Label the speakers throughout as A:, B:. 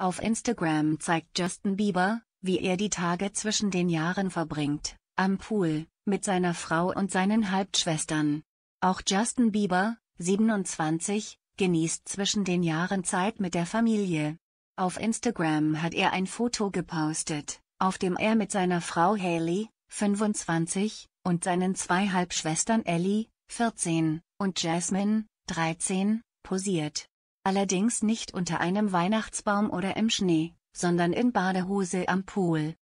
A: Auf Instagram zeigt Justin Bieber, wie er die Tage zwischen den Jahren verbringt, am Pool, mit seiner Frau und seinen Halbschwestern. Auch Justin Bieber, 27, genießt zwischen den Jahren Zeit mit der Familie. Auf Instagram hat er ein Foto gepostet, auf dem er mit seiner Frau Haley, 25, und seinen zwei Halbschwestern Ellie, 14, und Jasmine, 13, posiert. Allerdings nicht unter einem Weihnachtsbaum oder im Schnee, sondern in Badehose am Pool.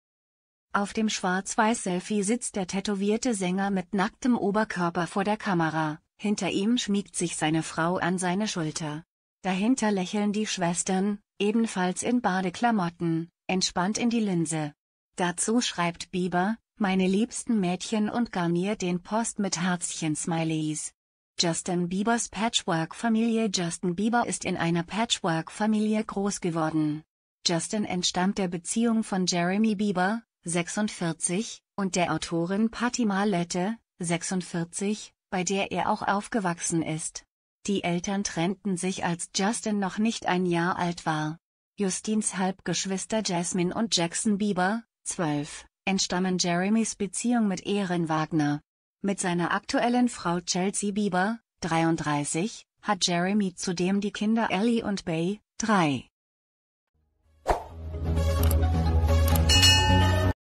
A: Auf dem Schwarz-Weiß-Selfie sitzt der tätowierte Sänger mit nacktem Oberkörper vor der Kamera, hinter ihm schmiegt sich seine Frau an seine Schulter. Dahinter lächeln die Schwestern, ebenfalls in Badeklamotten, entspannt in die Linse. Dazu schreibt Bieber, meine liebsten Mädchen und garniert den Post mit Herzchen-Smileys. Justin Biebers Patchwork-Familie Justin Bieber ist in einer Patchwork-Familie groß geworden. Justin entstammt der Beziehung von Jeremy Bieber, 46, und der Autorin Patti Marlette, 46, bei der er auch aufgewachsen ist. Die Eltern trennten sich als Justin noch nicht ein Jahr alt war. Justins Halbgeschwister Jasmine und Jackson Bieber, 12, entstammen Jeremys Beziehung mit Ehren Wagner. Mit seiner aktuellen Frau Chelsea Bieber, 33, hat Jeremy zudem die Kinder Ellie und Bay, 3.